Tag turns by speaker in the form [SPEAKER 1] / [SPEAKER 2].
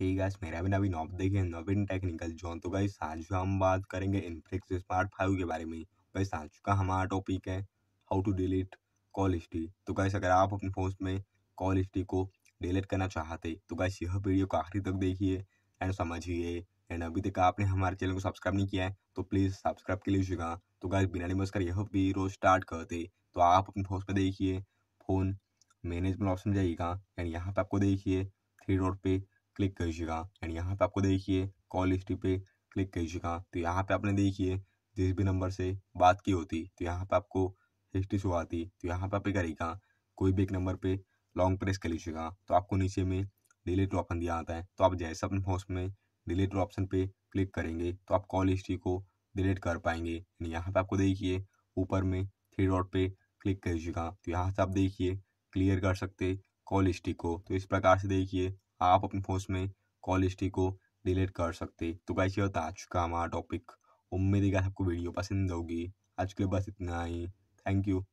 [SPEAKER 1] hey guys मेरा भी नवीन of देखिए नवीन टेक्निकल जो तो गाइस आज हम बात करेंगे इनफ्लिक्स स्मार्ट फाइव के बारे में गाइस आज का हमारा टॉपिक है how to delete call history तो गाइस अगर आप अपने फोन में कॉल हिस्ट्री को डिलीट करना चाहते तो गाइस यह वीडियो को आखिरी तक देखिए एंड समझिए एंड अभी तक आपने हमारे चैनल को सब्सक्राइब नहीं किया है तो प्लीज़ सब्सक्राइब कर लीजिएगा तो गाइस बिना निमस कर यह वीडियो स्टार्ट करते तो आप अपने फोन पर देखिए फ़ोन मैनेजमेंट ऑप्शन जाइएगा एंड यहाँ पे आपको देखिए थ्री रोड पे क्लिक कीजिएगा एंड यहाँ पे आपको देखिए कॉल हिस्ट्री पे क्लिक कीजिएगा तो यहाँ पे आपने देखिए जिस भी नंबर से बात की होती तो यहाँ पे आपको हिस्ट्री शो आती तो यहाँ पे आप करेगा कोई भी एक नंबर पे लॉन्ग प्रेस कर लीजिएगा तो आपको नीचे में डिलीट ऑप्शन दिया आता है तो आप जैसे अपने फोन में डिलीट ऑप्शन पे क्लिक करेंगे तो आप कॉल हिस्ट्री को डिलीट कर पाएंगे यहाँ पे आपको देखिए ऊपर में थ्री डॉट पे क्लिक कीजिएगा तो यहाँ से आप देखिए क्लियर कर सकते कॉल हिस्ट्री को तो इस प्रकार से देखिए आप अपने फोर्स में कॉल हिस्ट्री को डिलीट कर सकते तो गाइस ये होता आज का हमारा टॉपिक उम्मीद है आपको वीडियो पसंद होगी आज के लिए बस इतना ही थैंक यू